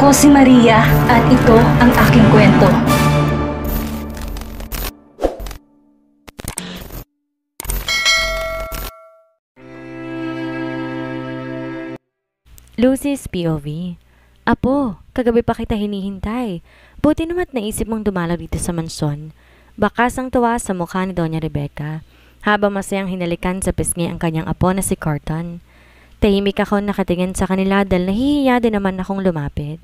Ako si Maria at ito ang aking kwento. Lucy's POV Apo, kagabi pa kita hinihintay. Buti naman naisip mong dumalaw dito sa mansyon. Bakas ang tuwa sa mukha ni Doña Rebecca habang masayang hinalikan sa pisngi ang kanyang apo na si Carton. Tahimik ako nakatingin sa kanila dahil nahihiya din naman akong lumapit.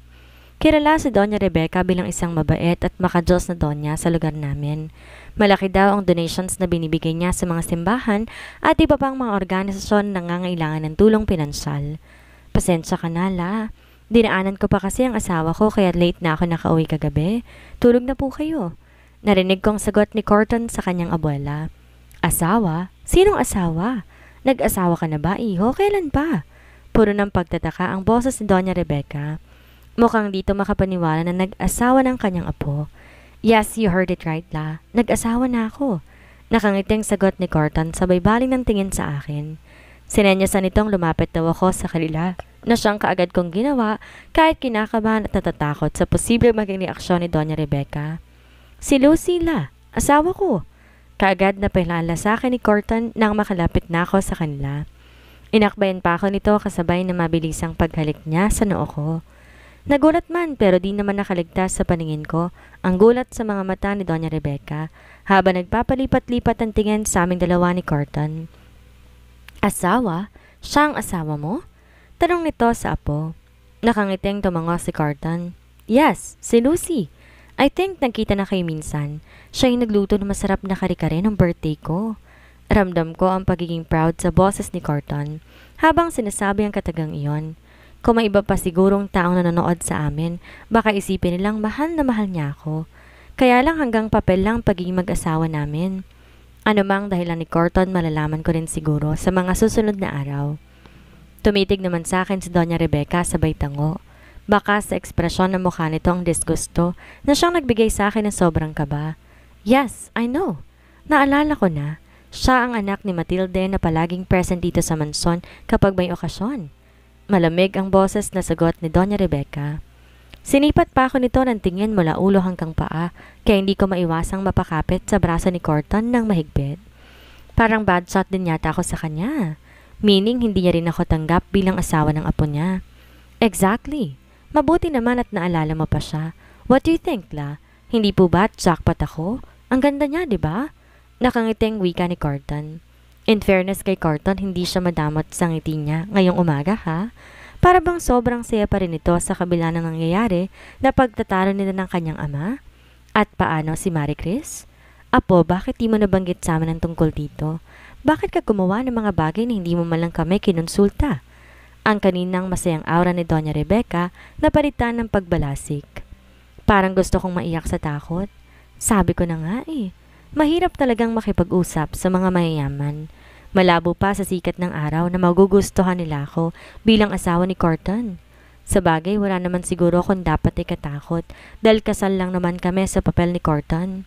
Kilala si Doña Rebecca bilang isang mabait at makajos na donya sa lugar namin. Malaki daw ang donations na binibigay niya sa mga simbahan at iba pang mga organisasyon na nangangailangan ng tulong pinansyal. Pasensya ka na, la. Dinaanan ko pa kasi ang asawa ko kaya late na ako nakauwi kagabi. Tulog na po kayo. Narinig kong sagot ni Corton sa kanyang abuela. Asawa? Sinong asawa? Nag-asawa ka na ba, iho? Kailan pa? Puro ng pagtataka ang boses ni Doña Rebecca. Mukhang dito makapaniwala na nag-asawa ng kanyang apo. Yes, you heard it right, La. Nag-asawa na ako. Nakangiting sagot ni Corton sabay baling ng tingin sa akin. Sinenyasan nitong lumapit daw ako sa kanila na siyang kaagad kong ginawa kahit kinakabahan at natatakot sa posibleng maging reaksyon ni Doña Rebecca. Si Lucila, asawa ko. Kaagad na pilala sa akin ni Corton nang makalapit na ako sa kanila. Inakbayan pa ako nito kasabay na mabilisang paghalik niya sa noo ko. Nagulat man pero di naman nakaligtas sa paningin ko ang gulat sa mga mata ni Doña Rebecca habang nagpapalipat-lipat ang tingin sa aming dalawa ni Corton. Asawa? Siya ang asawa mo? Tanong nito sa apo. Nakangiting tumango si Carton. Yes, si Lucy. I think nagkita na kayo minsan. Siya yung nagluto ng masarap na kare-kare ng birthday ko. Ramdam ko ang pagiging proud sa bosses ni Corton habang sinasabi ang katagang iyon. Kung may iba pa sigurong taong nanonood sa amin, baka isipin nilang mahal na mahal niya ako. Kaya lang hanggang papel lang pagiging mag-asawa namin. Ano mang dahilan ni Corton malalaman ko rin siguro sa mga susunod na araw. Tumitig naman sa akin si Doña Rebecca sabay tango. Baka sa ekspresyon ng mukha nito ang disgusto na siyang nagbigay sa akin ng sobrang kaba. Yes, I know. Naalala ko na. Siya ang anak ni Matilde na palaging present dito sa manson kapag may okasyon. Malamig ang boses na sagot ni Doña Rebecca. Sinipat pa ako nito ng tingin mula ulo hanggang paa kaya hindi ko maiwasang mapakapit sa braso ni Corton ng mahigpit. Parang bad shot din yata ako sa kanya. Meaning hindi niya rin ako tanggap bilang asawa ng apo niya. Exactly. Mabuti naman at naalala mo pa siya. What do you think, La? Hindi po ba jackpot ako? Ang ganda niya, di ba? Nakangiting wika ni Carton. In fairness kay Carton, hindi siya madamot sa ngiti niya ngayong umaga, ha? Para bang sobrang saya pa rin ito sa kabila ng nangyayari na pagtatalo nila ng kanyang ama? At paano si Marie Chris? Apo, bakit di mo nabanggit sa amin ang tungkol dito? Bakit ka gumawa ng mga bagay na hindi mo malang kami kinonsulta? Ang kaninang masayang aura ni Doña Rebecca napalitan ng pagbalasik. Parang gusto kong maiyak sa takot. Sabi ko na nga eh, mahirap talagang makipag-usap sa mga mayayaman. Malabo pa sa sikat ng araw na magugustuhan nila ako bilang asawa ni Corton. Sa bagay, wala naman siguro kung dapat ikatakot dahil kasal lang naman kami sa papel ni Corton.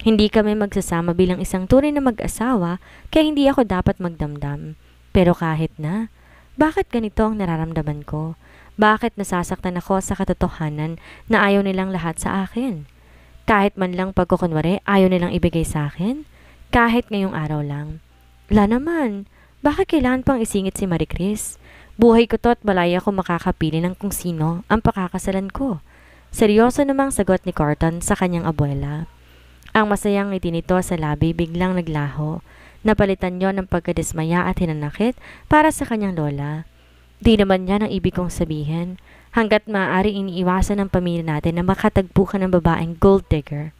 Hindi kami magsasama bilang isang tunay na mag-asawa kaya hindi ako dapat magdamdam. Pero kahit na, bakit ganito ang nararamdaman ko? Bakit nasasaktan ako sa katotohanan na ayaw nilang lahat sa akin? Kahit man lang pagkukunwari, ayaw nilang ibigay sa akin? Kahit ngayong araw lang. La naman, bakit kailan pang isingit si Marie Chris? Buhay ko to at malaya ko makakapili ng kung sino ang pakakasalan ko. Seryoso namang sagot ni Corton sa kanyang abuela. Ang masayang ngiti nito sa labi biglang naglaho. Napalitan niyo ng pagkadismaya at hinanakit para sa kanyang lola. Di naman niya ang ibig kong sabihin. Hanggat maaari iniiwasan ng pamilya natin na makatagpo ka ng babaeng gold digger.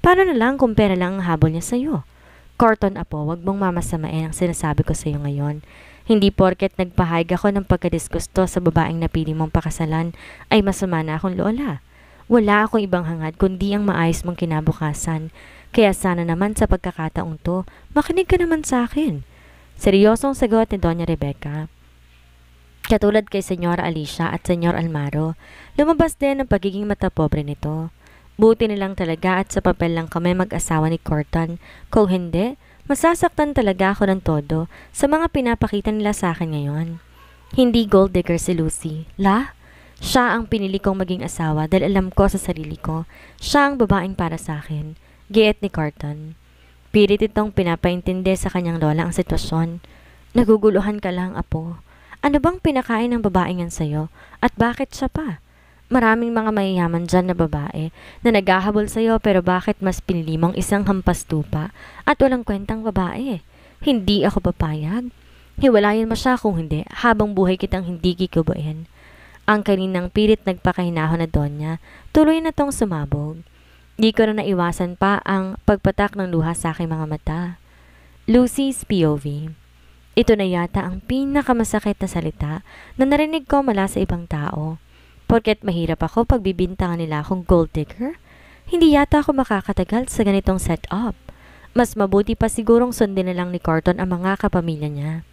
Paano na lang kung pera lang ang habol niya sa iyo? Corton Apo, wag mong mamasamain ang sinasabi ko sa iyo ngayon. Hindi porket nagpahayag ako ng pagkadisgusto sa babaeng napili mong pakasalan ay masama na akong lola. Wala akong ibang hangad kundi ang maayos mong kinabukasan. Kaya sana naman sa pagkakataong to, makinig ka naman sa akin. Seryosong sagot ni Doña Rebecca. Katulad kay Senyora Alicia at Senyor Almaro, lumabas din ang pagiging matapobre nito. Buti nilang talaga at sa papel lang kami mag-asawa ni Corton. Kung hindi, masasaktan talaga ako ng todo sa mga pinapakita nila sa akin ngayon. Hindi gold digger si Lucy. La? Siya ang pinili kong maging asawa dahil alam ko sa sarili ko. Siya ang babaeng para sa akin. Giet ni Carton. Pilit itong pinapaintindi sa kanyang lola ang sitwasyon. Naguguluhan ka lang, apo. Ano bang pinakain ng babae yan sa'yo? At bakit siya pa? Maraming mga mayayaman dyan na babae na naghahabol sa'yo pero bakit mas pinili mong isang hampas tupa at walang kwentang babae? Hindi ako papayag. Hiwalayan mo siya kung hindi habang buhay kitang hindi kikibayan. Ang kaninang pilit nagpakahinahon na Donya, tuloy na tong sumabog. Di ko na naiwasan pa ang pagpatak ng luha sa aking mga mata. Lucy's POV Ito na yata ang pinakamasakit na salita na narinig ko mula sa ibang tao. Porket mahirap ako pagbibintangan nila akong gold digger, hindi yata ako makakatagal sa ganitong setup. Mas mabuti pa sigurong sundin na lang ni Corton ang mga kapamilya niya.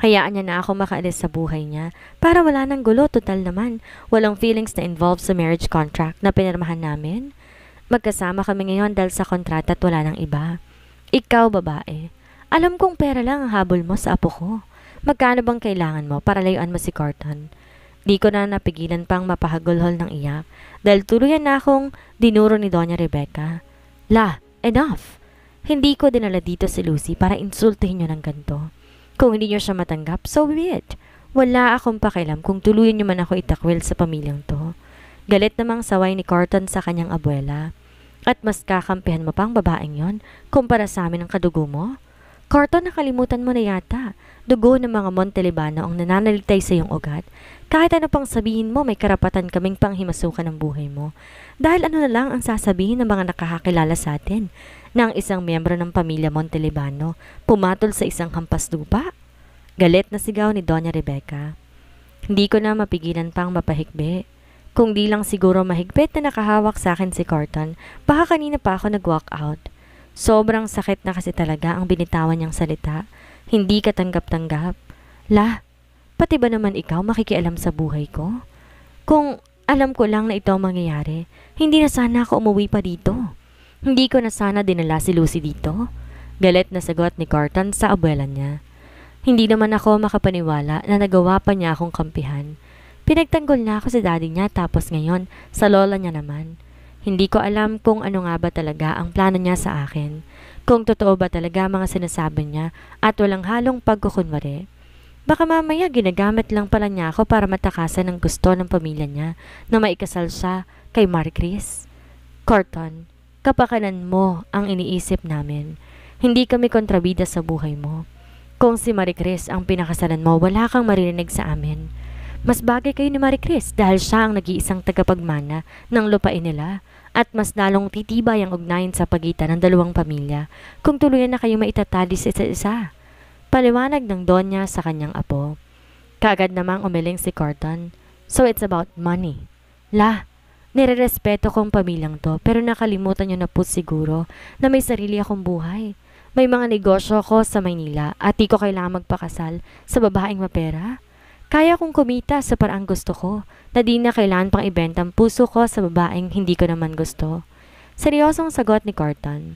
Hayaan niya na ako makaalis sa buhay niya para wala ng gulo total naman. Walang feelings na involved sa marriage contract na pinirmahan namin. Magkasama kami ngayon dahil sa kontrata at wala ng iba. Ikaw, babae. Alam kong pera lang ang habol mo sa apo ko. Magkano bang kailangan mo para layuan mo si Carton? Di ko na napigilan pang mapahagulhol ng iyak dahil tuluyan na akong dinuro ni Doña Rebecca. La, enough! Hindi ko dinala dito si Lucy para insultuhin nyo ng ganto. Kung hindi nyo siya matanggap, so be it. Wala akong pakialam kung tuluyan nyo man ako itakwil sa pamilyang to. Galit namang saway ni Corton sa kanyang abuela. At mas kakampihan mo pang babaeng yon kumpara sa amin ang kadugo mo? Corton, nakalimutan mo na yata. Dugo ng mga Montelibano ang nananalitay sa iyong ugat. Kahit ano pang sabihin mo, may karapatan kaming panghimasukan ng buhay mo. Dahil ano na lang ang sasabihin ng mga nakakakilala sa atin na ang isang miyembro ng pamilya Montelibano pumatol sa isang hampas lupa? Galit na sigaw ni Doña Rebecca. Hindi ko na mapigilan pang mapahikbi. Kung di lang siguro mahigpit na nakahawak sa akin si Carton, baka kanina pa ako nag-walk out. Sobrang sakit na kasi talaga ang binitawan niyang salita. Hindi ka tanggap-tanggap. La, pati ba naman ikaw makikialam sa buhay ko? Kung alam ko lang na ito ang mangyayari, hindi na sana ako umuwi pa dito. Hindi ko na sana dinala si Lucy dito. Galit na sagot ni Carton sa abuela niya. Hindi naman ako makapaniwala na nagawa pa niya akong kampihan. Pinagtanggol niya ako sa daddy niya tapos ngayon sa lola niya naman. Hindi ko alam kung ano nga ba talaga ang plano niya sa akin. Kung totoo ba talaga mga sinasabi niya at walang halong pagkukunwari. Baka mamaya ginagamit lang pala niya ako para matakasan ang gusto ng pamilya niya na maikasal siya kay Marcris. Corton, kapakanan mo ang iniisip namin. Hindi kami kontrabida sa buhay mo. Kung si Maricris ang pinakasalan mo, wala kang maririnig sa amin. Mas bagay kayo ni Marie Chris dahil siya ang nag-iisang tagapagmana ng lupain nila at mas lalong titibay ang ugnayan sa pagitan ng dalawang pamilya kung tuluyan na kayong maitatali sa isa't isa. Paliwanag ng Donya sa kanyang apo. Kagad namang umiling si Corton. So it's about money. La, nirerespeto kong pamilyang to pero nakalimutan nyo na po siguro na may sarili akong buhay. May mga negosyo ko sa Maynila at di ko kailangan magpakasal sa babaeng mapera. Kaya kong kumita sa paraang gusto ko na di na kailan pang ibenta ang puso ko sa babaeng hindi ko naman gusto. Seryosong sagot ni Corton.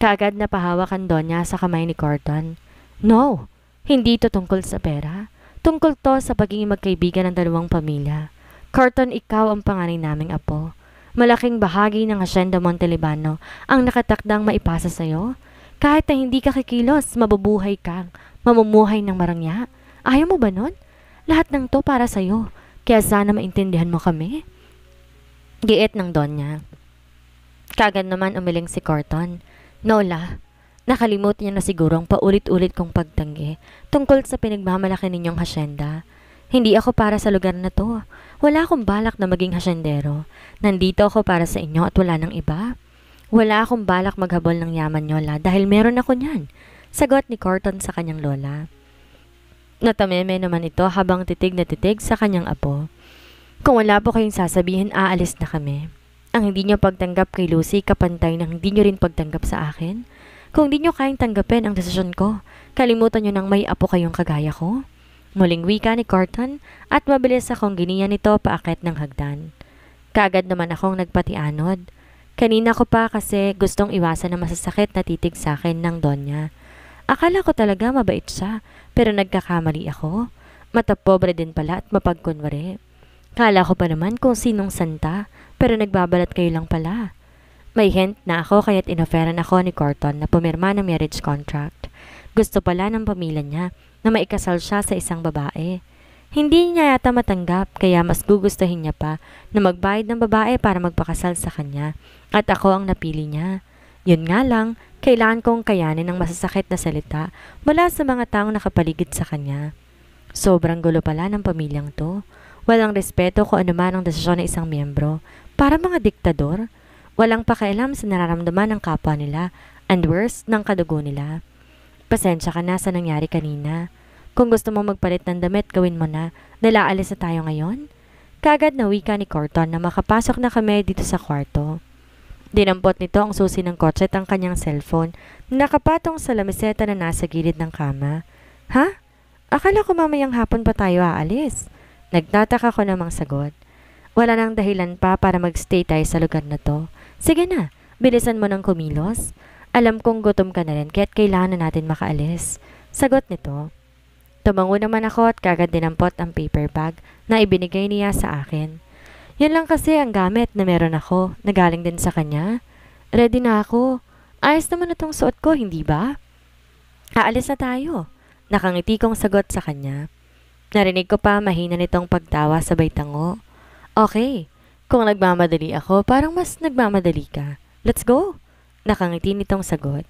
Kaagad na pahawak ang donya sa kamay ni Corton. No, hindi to tungkol sa pera. Tungkol to sa pagiging magkaibigan ng dalawang pamilya. Corton, ikaw ang panganay naming apo. Malaking bahagi ng Hacienda Montelibano ang nakatakdang maipasa sa'yo. Kahit na hindi ka kikilos, mabubuhay kang mamumuhay ng marangya. Ayaw mo ba nun? Lahat ng to para sa'yo. Kaya sana maintindihan mo kami. Giit ng don niya. Kagad naman umiling si Corton. Nola, nakalimutan niya na siguro ang paulit-ulit kong pagtanggi tungkol sa pinagmamalaki ninyong hasyenda. Hindi ako para sa lugar na to. Wala akong balak na maging hasyendero. Nandito ako para sa inyo at wala nang iba. Wala akong balak maghabol ng yaman nyo la dahil meron ako niyan. Sagot ni Corton sa kanyang lola. Natameme naman ito habang titig na titig sa kanyang apo. Kung wala po kayong sasabihin, aalis na kami. Ang hindi niyo pagtanggap kay Lucy, kapantay ng hindi niyo rin pagtanggap sa akin. Kung hindi niyo kayang tanggapin ang desisyon ko, kalimutan niyo nang may apo kayong kagaya ko. Muling wika ni Carton at mabilis akong giniya nito paakit ng hagdan. Kaagad naman akong nagpatianod. Kanina ko pa kasi gustong iwasan na masasakit na titig sa akin ng Donya. Akala ko talaga mabait siya, pero nagkakamali ako. Matapobre din pala at mapagkunwari. Kala ko pa naman kung sinong santa, pero nagbabalat kayo lang pala. May hint na ako kaya't inoferan ako ni Corton na pumirma ng marriage contract. Gusto pala ng pamilya niya na maikasal siya sa isang babae. Hindi niya yata matanggap kaya mas gugustuhin niya pa na magbayad ng babae para magpakasal sa kanya at ako ang napili niya. Yun nga lang, kailangan kong kayanin ang masasakit na salita mula sa mga taong nakapaligid sa kanya. Sobrang gulo pala ng pamilyang to. Walang respeto ko anuman ang desisyon ng isang miyembro. Para mga diktador, walang pakialam sa nararamdaman ng kapwa nila and worse ng kadugo nila. Pasensya ka na sa nangyari kanina. Kung gusto mo magpalit ng damit, gawin mo na. Nalaalis na tayo ngayon? Kagad na wika ni Corton na makapasok na kami dito sa kwarto. Dinampot nito ang susi ng kotse at ang kanyang cellphone nakapatong sa lameseta na nasa gilid ng kama. Ha? Akala ko mamayang hapon pa tayo aalis. Nagtataka ko namang sagot. Wala nang dahilan pa para magstay tayo sa lugar na to. Sige na, bilisan mo ng kumilos. Alam kong gutom ka na rin kaya't kailangan na natin makaalis. Sagot nito. Tumango naman ako at kagad dinampot ang paper bag na ibinigay niya sa akin. Yan lang kasi ang gamit na meron ako, na galing din sa kanya. Ready na ako. Ayos naman itong suot ko, hindi ba? Aalis na tayo. Nakangiti kong sagot sa kanya. Narinig ko pa mahina nitong pagtawa sabay tango. Okay, kung nagmamadali ako, parang mas nagmamadali ka. Let's go! Nakangiti nitong sagot.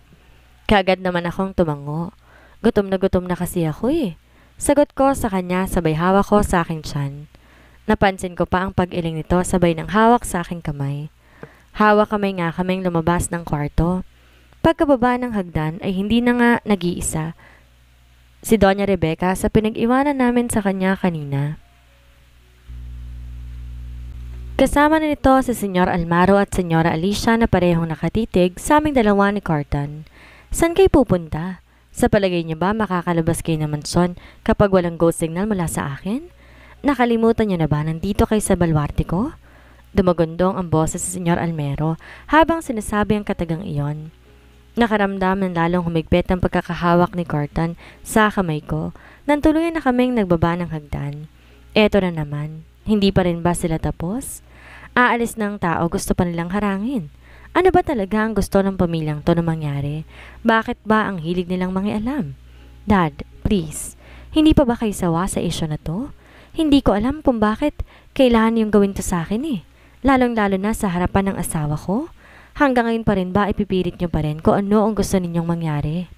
Kagad naman akong tumango. Gutom na gutom na kasi ako eh. Sagot ko sa kanya sabay hawak ko sa aking chan. Napansin ko pa ang pag-iling nito sabay ng hawak sa aking kamay. Hawak kamay nga kaming lumabas ng kwarto. Pagkababa ng hagdan ay hindi na nga nag-iisa. Si Doña Rebecca sa pinag-iwanan namin sa kanya kanina. Kasama na nito si Senyor Almaro at Senyora Alicia na parehong nakatitig sa aming dalawa ni Carton. San kayo pupunta? Sa palagay niyo ba makakalabas kayo ng mansyon kapag walang go signal mula sa akin? Nakalimutan niyo na ba nandito kayo sa balwarte ko? Dumagundong ang boses sa si Senyor Almero habang sinasabi ang katagang iyon. Nakaramdam ng lalong humigpit ang pagkakahawak ni Cortan sa kamay ko nang tuluyan na kaming nagbaba ng hagdan. Eto na naman, hindi pa rin ba sila tapos? Aalis ng tao gusto pa nilang harangin. Ano ba talaga ang gusto ng pamilyang to na mangyari? Bakit ba ang hilig nilang mangialam? Dad, please, hindi pa ba kayo sawa sa isyo na to? Hindi ko alam kung bakit kailangan yung gawin to sa akin eh. Lalong-lalo na sa harapan ng asawa ko. Hanggang ngayon pa rin ba ipipilit niyo pa rin kung ano ang gusto ninyong mangyari?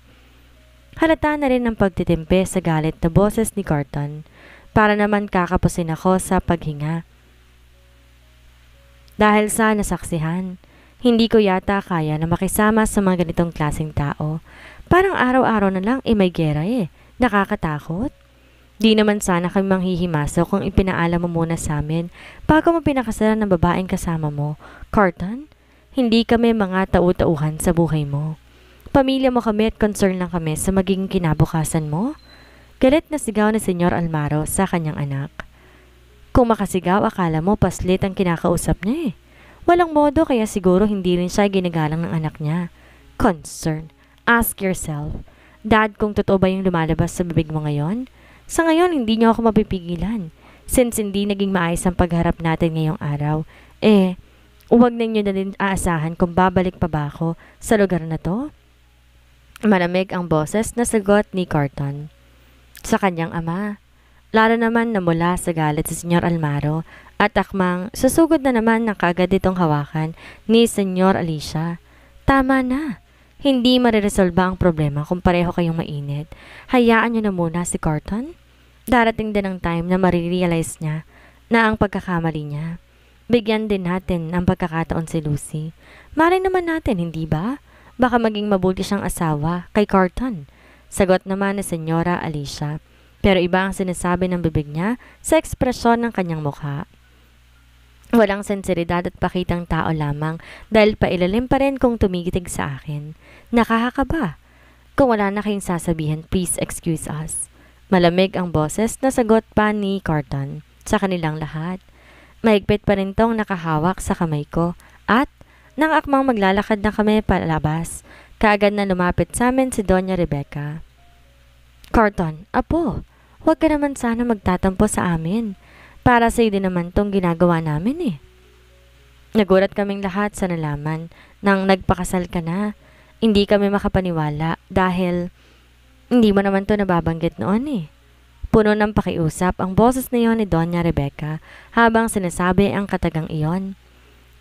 Halata na rin ang pagtitimpe sa galit na boses ni Carton para naman kakapusin ako sa paghinga. Dahil sa nasaksihan, hindi ko yata kaya na makisama sa mga ganitong klaseng tao. Parang araw-araw na lang eh may gera eh. Nakakatakot. Di naman sana kami manghihimasaw kung ipinaalam mo muna sa amin bago mo pinakasalan ng babaeng kasama mo. Carton, hindi kami mga tau-tauhan sa buhay mo. Pamilya mo kami at concern lang kami sa magiging kinabukasan mo. Galit na sigaw ni Senyor Almaro sa kanyang anak. Kung makasigaw, akala mo paslit ang kinakausap niya eh. Walang modo kaya siguro hindi rin siya ginagalang ng anak niya. Concern. Ask yourself. Dad, kung totoo ba yung lumalabas sa bibig mo ngayon? Sa ngayon, hindi niyo ako mapipigilan. Since hindi naging maayos ang pagharap natin ngayong araw, eh, huwag ninyo na din aasahan kung babalik pa ba ako sa lugar na to. Malamig ang boses na sagot ni Carton sa kanyang ama. Lalo naman na mula sa galit sa Senyor Almaro at akmang susugod na naman ng kagad itong hawakan ni Senyor Alicia. Tama na. Hindi mareresolba ang problema kung pareho kayong mainit. Hayaan nyo na muna si Carton. Darating din ang time na marirealize niya na ang pagkakamali niya. Bigyan din natin ang pagkakataon si Lucy. Mari naman natin, hindi ba? Baka maging mabuti siyang asawa kay Carton. Sagot naman ni Senyora Alicia. Pero iba ang sinasabi ng bibig niya sa ekspresyon ng kanyang mukha. Walang sinseridad at pakitang tao lamang dahil pailalim pa rin kung tumigitig sa akin. Nakakakaba. Kung wala na kayong sasabihin, please excuse us. Malamig ang boses na sagot pa ni Carton sa kanilang lahat. Mahigpit pa rin tong nakahawak sa kamay ko at nang akmang maglalakad na kami palabas, kaagad na lumapit sa amin si Doña Rebecca. Carton, apo, huwag ka naman sana magtatampo sa amin. Para sa din naman tong ginagawa namin eh. Nagulat kaming lahat sa nalaman nang nagpakasal ka na. Hindi kami makapaniwala dahil hindi mo naman to nababanggit noon eh. Puno ng pakiusap ang boses na iyon ni Doña Rebecca habang sinasabi ang katagang iyon.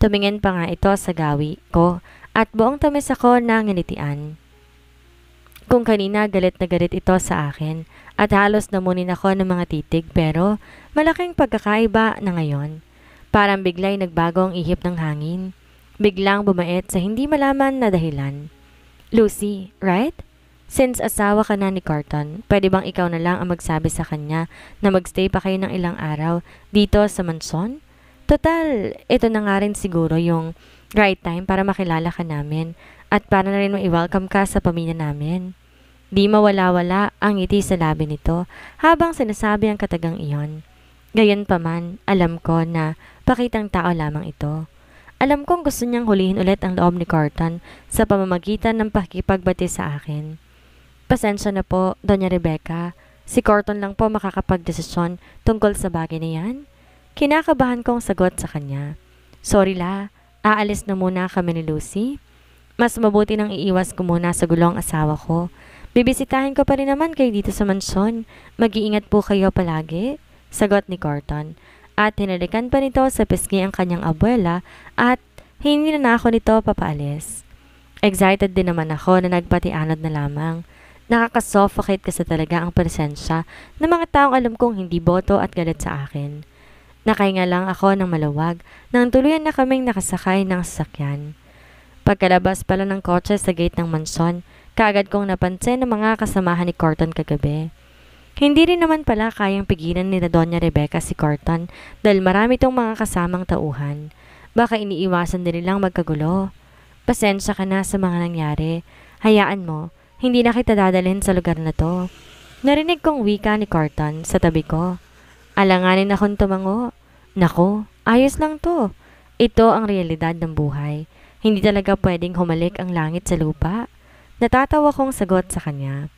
Tumingin pa nga ito sa gawi ko at buong tamis ako na nginitian. Kung kanina galit na galit ito sa akin at halos namunin ako ng mga titig pero malaking pagkakaiba na ngayon. Parang biglay nagbago ang ihip ng hangin. Biglang bumait sa hindi malaman na dahilan. Lucy, right? Since asawa ka na ni Carton, pwede bang ikaw na lang ang magsabi sa kanya na magstay pa kayo ng ilang araw dito sa mansion? Total, ito na nga rin siguro yung right time para makilala ka namin at para na rin ma-welcome ka sa pamilya namin. Di mawala-wala ang ngiti sa labi nito habang sinasabi ang katagang iyon. Gayon pa man, alam ko na pakitang tao lamang ito. Alam kong gusto niyang hulihin ulit ang loob ni Carton sa pamamagitan ng pakikipagbati sa akin. Pasensya na po, Doña Rebecca. Si Corton lang po makakapagdesisyon tungkol sa bagay na yan. Kinakabahan kong sagot sa kanya. Sorry la, aalis na muna kami ni Lucy. Mas mabuti nang iiwas ko muna sa gulong asawa ko. Bibisitahin ko pa rin naman kayo dito sa mansyon. Mag-iingat po kayo palagi. Sagot ni Corton. At hinalikan pa nito sa piski ang kanyang abuela at hindi na ako nito papaalis. Excited din naman ako na nagpatianod na lamang. Nakakasuffocate kasi talaga ang presensya ng mga taong alam kong hindi boto at galit sa akin. Nakahinga lang ako ng malawag nang tuluyan na kaming nakasakay ng sasakyan. Pagkalabas pala ng kotse sa gate ng mansyon, kaagad kong napansin ng mga kasamahan ni Corton kagabi. Hindi rin naman pala kayang pigilan ni Doña Rebecca si Corton dahil marami tong mga kasamang tauhan. Baka iniiwasan din nilang magkagulo. Pasensya ka na sa mga nangyari. Hayaan mo. Hindi na kita dadalhin sa lugar na to. Narinig kong wika ni Carton sa tabi ko. Alanganin akong tumango. Nako, ayos lang to. Ito ang realidad ng buhay. Hindi talaga pwedeng humalik ang langit sa lupa. Natatawa kong sagot sa kanya.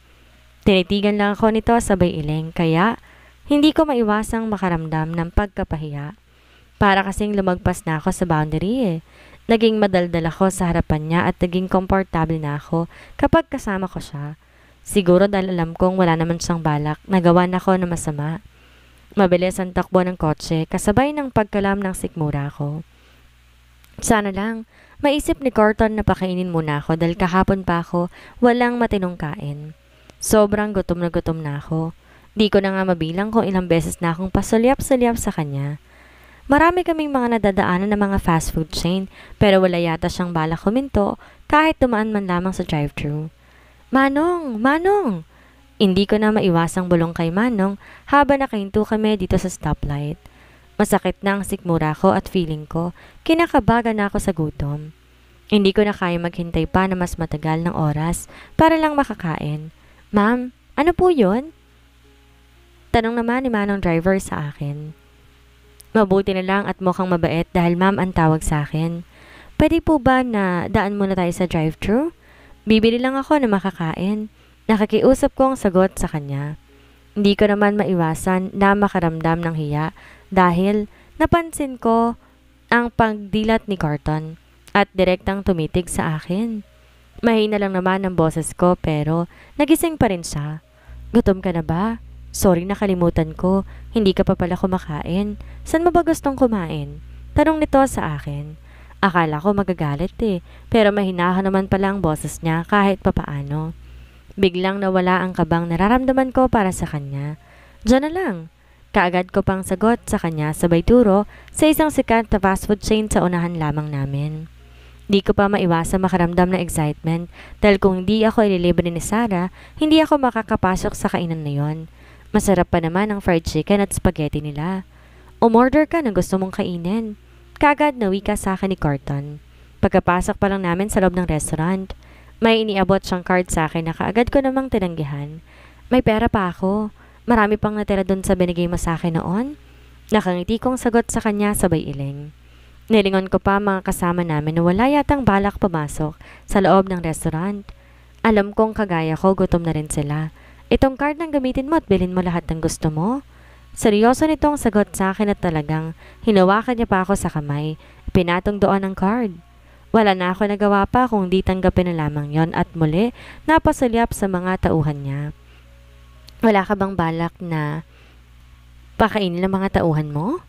Tinitigan lang ako nito sabay iling kaya hindi ko maiwasang makaramdam ng pagkapahiya. Para kasing lumagpas na ako sa boundary eh. Naging madaldal ako sa harapan niya at naging komportable na ako kapag kasama ko siya. Siguro dahil alam kong wala naman siyang balak, nagawa na ako na masama. Mabilis ang takbo ng kotse kasabay ng pagkalam ng sikmura ko. Sana lang, maisip ni Corton na pakainin muna ako dahil kahapon pa ako walang matinong kain. Sobrang gutom na gutom na ako. Di ko na nga mabilang kung ilang beses na akong pasulyap-sulyap sa kanya. Marami kaming mga nadadaanan ng mga fast food chain pero wala yata siyang bala kuminto kahit tumaan man lamang sa drive-thru. Manong! Manong! Hindi ko na maiwasang bulong kay Manong habang nakahinto kami dito sa stoplight. Masakit na ang sikmura ko at feeling ko, kinakabagan na ako sa gutom. Hindi ko na kaya maghintay pa na mas matagal ng oras para lang makakain. Ma'am, ano po yon? Tanong naman ni Manong driver sa akin. Mabuti na lang at mukhang mabait dahil ma'am ang tawag sa akin. Pwede po ba na daan muna tayo sa drive-thru? Bibili lang ako na makakain. Nakakiusap ko ang sagot sa kanya. Hindi ko naman maiwasan na makaramdam ng hiya dahil napansin ko ang pagdilat ni Carton at direktang tumitig sa akin. Mahina lang naman ang boses ko pero nagising pa rin siya. Gutom ka na ba? Sorry nakalimutan ko, hindi ka pa pala kumakain. San mo ba gustong kumain? Tanong nito sa akin. Akala ko magagalit eh, pero mahinaha naman pala ang boses niya kahit papaano. Biglang nawala ang kabang nararamdaman ko para sa kanya. Diyan na lang. Kaagad ko pang sagot sa kanya sabay turo sa isang sikat na fast food chain sa unahan lamang namin. Di ko pa maiwasa makaramdam ng excitement dahil kung hindi ako ililibre ni Sarah, hindi ako makakapasok sa kainan na yon. Masarap pa naman ang fried chicken at spaghetti nila. Umorder ka ng gusto mong kainin. Kagad na wika sa akin ni Corton. Pagkapasok pa lang namin sa loob ng restaurant, may iniabot siyang card sa akin na kaagad ko namang tinanggihan. May pera pa ako. Marami pang natira doon sa binigay mo sa akin noon. Nakangiti kong sagot sa kanya sabay iling. Nilingon ko pa mga kasama namin na wala yatang balak pumasok sa loob ng restaurant. Alam kong kagaya ko, gutom na rin sila. Itong card nang gamitin mo at bilhin mo lahat ng gusto mo. Seryoso nitong sagot sa akin at talagang hinawakan niya pa ako sa kamay. Pinatong doon ang card. Wala na ako nagawa pa kung di tanggapin na lamang yon at muli napasulyap sa mga tauhan niya. Wala ka bang balak na pakainin ng mga tauhan mo?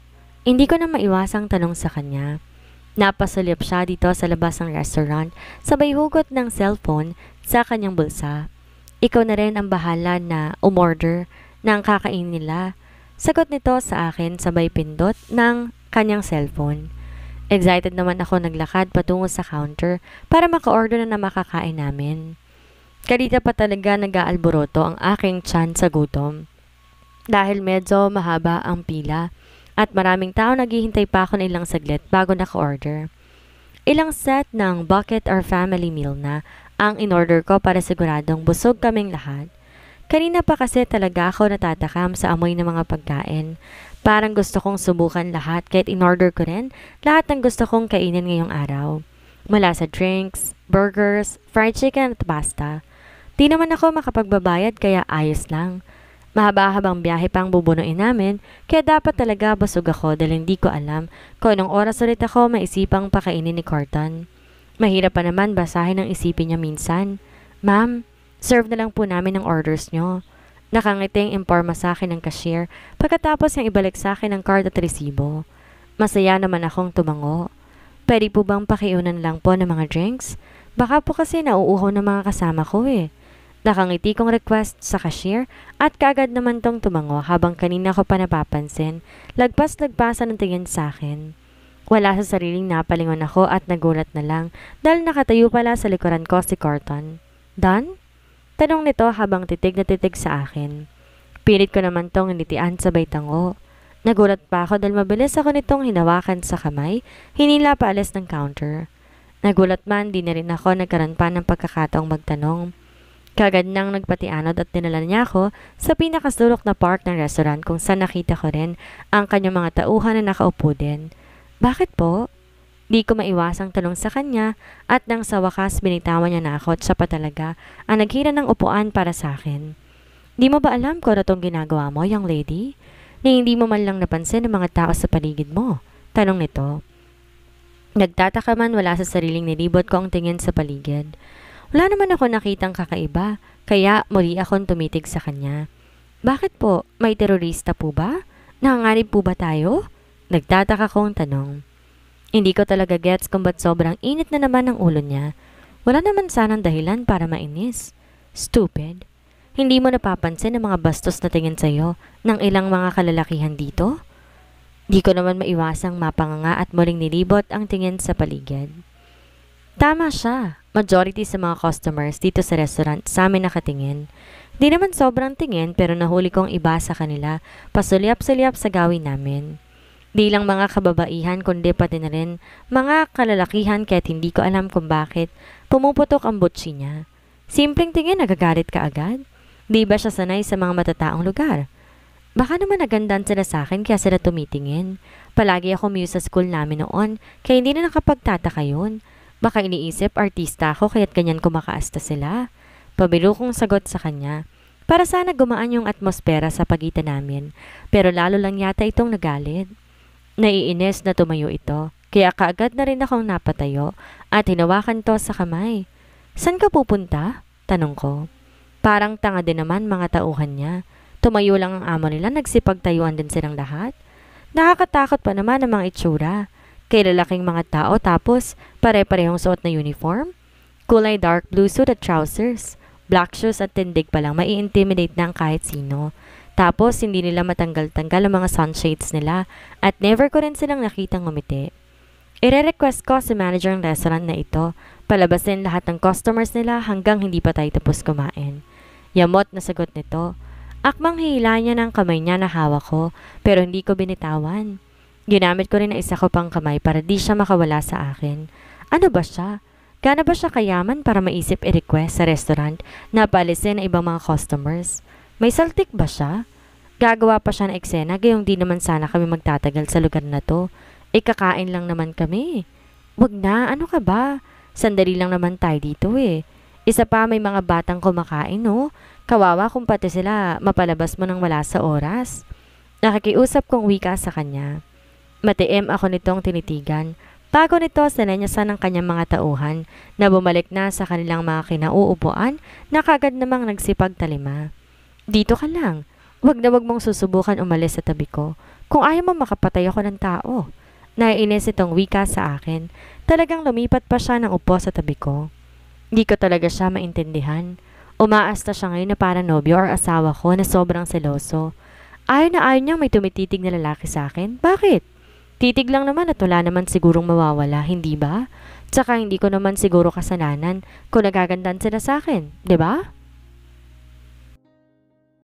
Hindi ko na maiwasang tanong sa kanya. Napasulip siya dito sa labas ng restaurant, sabay hugot ng cellphone sa kanyang bulsa. Ikaw na rin ang bahala na umorder ng kakain nila. Sagot nito sa akin sabay pindot ng kanyang cellphone. Excited naman ako naglakad patungo sa counter para maka-order na na makakain namin. Kalita pa talaga nag-aalboroto ang aking tiyan sa gutom. Dahil medyo mahaba ang pila at maraming tao naghihintay pa ako ng ilang saglit bago naka-order. Ilang set ng bucket or family meal na ang inorder ko para siguradong busog kaming lahat. Kanina pa kasi talaga ako natatakam sa amoy ng mga pagkain. Parang gusto kong subukan lahat kahit inorder ko rin lahat ng gusto kong kainin ngayong araw. Mula sa drinks, burgers, fried chicken at pasta. Di naman ako makapagbabayad kaya ayos lang. Mahaba-habang biyahe pang bubunuin namin, kaya dapat talaga basog ako dahil hindi ko alam kung anong oras ulit ako maisipang pakainin ni Corton. Mahirap pa naman basahin ang isipin niya minsan. Ma'am, serve na lang po namin ang orders niyo. Nakangiting imporma sa akin ng cashier pagkatapos niyang ibalik sa akin ang card at resibo. Masaya naman akong tumango. Pwede po bang pakiunan lang po ng mga drinks? Baka po kasi nauuhaw ng mga kasama ko eh. Nakangiti kong request sa cashier at kaagad naman tong tumango habang kanina ko pa napapansin, lagpas-lagpasan ang tingin sa akin. Wala sa sariling napalingon ako at nagulat na lang dahil nakatayo pala sa likuran ko si Carton. Don? Tanong nito habang titig na titig sa akin. Pilit ko naman tong nitian sabay tango. Nagulat pa ako dahil mabilis ako nitong hinawakan sa kamay, hinila pa alis ng counter. Nagulat man, di na rin ako nagkaroon pa ng pagkakataong magtanong. Kagad nang nagpatianod at dinala niya ako sa pinakasulok na park ng restaurant kung saan nakita ko rin ang kanyang mga tauhan na nakaupo din. Bakit po? Di ko maiwasang tanong sa kanya at nang sa wakas binitawan niya na ako at siya pa talaga ang naghira ng upuan para sa akin. Di mo ba alam ko ano na itong ginagawa mo, young lady? Na hindi mo man lang napansin ng mga tao sa paligid mo? Tanong nito. Nagtataka man wala sa sariling nilibot ko ang tingin sa paligid. Wala naman ako nakitang kakaiba, kaya muli akong tumitig sa kanya. Bakit po? May terorista po ba? Nangangarib po ba tayo? Nagtataka kong tanong. Hindi ko talaga gets kung ba't sobrang init na naman ang ulo niya. Wala naman sanang dahilan para mainis. Stupid. Hindi mo napapansin ang mga bastos na tingin sa'yo ng ilang mga kalalakihan dito? Di ko naman maiwasang mapanganga at muling nilibot ang tingin sa paligid. Tama siya. Majority sa mga customers dito sa restaurant sa amin nakatingin. Di naman sobrang tingin pero nahuli kong iba sa kanila, pasulyap-sulyap sa gawin namin. Di lang mga kababaihan kundi pati na rin mga kalalakihan kahit hindi ko alam kung bakit pumuputok ang butsi niya. Simpleng tingin nagagalit ka agad. Di ba siya sanay sa mga matataong lugar? Baka naman nagandaan sila sa akin kaya sila tumitingin. Palagi ako muse sa school namin noon kaya hindi na nakapagtataka yun. Baka iniisip artista ako kaya't ganyan kumakaasta sila. Pabilo kong sagot sa kanya para sana gumaan yung atmosfera sa pagitan namin pero lalo lang yata itong nagalit. Naiinis na tumayo ito, kaya kaagad na rin akong napatayo at hinawakan to sa kamay. San ka pupunta? Tanong ko. Parang tanga din naman mga tauhan niya. Tumayo lang ang amo nila, nagsipagtayuan din silang lahat. Nakakatakot pa naman ang mga itsura. Kailalaking mga tao tapos pare-parehong suot na uniform. Kulay dark blue suit at trousers. Black shoes at tindig pa lang, maiintimidate intimidate ng kahit sino. Tapos, hindi nila matanggal-tanggal ang mga sunshades nila at never ko rin silang nakitang umiti. Ire-request ko sa manager ng restaurant na ito, palabasin lahat ng customers nila hanggang hindi pa tayo tapos kumain. Yamot na sagot nito. Akmang hihila niya ng kamay niya na hawak ko, pero hindi ko binitawan. Ginamit ko rin ang isa ko pang kamay para di siya makawala sa akin. Ano ba siya? Gana ba siya kayaman para maisip i-request sa restaurant na palisin ang ibang mga customers? May saltik ba siya? Gagawa pa siya ng eksena, gayong di naman sana kami magtatagal sa lugar na to. Ikakain eh, lang naman kami. Wag na, ano ka ba? Sandali lang naman tayo dito eh. Isa pa may mga batang kumakain no? Kawawa kung pati sila mapalabas mo nang wala sa oras. Nakikiusap kong wika sa kanya. Matiim ako nitong tinitigan. Bago nito, sa sinanyasan ng kanyang mga tauhan na bumalik na sa kanilang mga kinauupuan na kagad namang nagsipag talima. Dito ka lang. Huwag na huwag mong susubukan umalis sa tabi ko. Kung ayaw mo makapatay ako ng tao. Naiinis itong wika sa akin. Talagang lumipat pa siya ng upo sa tabi ko. Hindi ko talaga siya maintindihan. Umaasta siya ngayon na para nobyo or asawa ko na sobrang seloso. Ayaw na ayaw niyang may tumititig na lalaki sa akin. Bakit? Titig lang naman at wala naman sigurong mawawala, hindi ba? Tsaka hindi ko naman siguro kasalanan kung nagagandan sila sa akin, ba? Diba?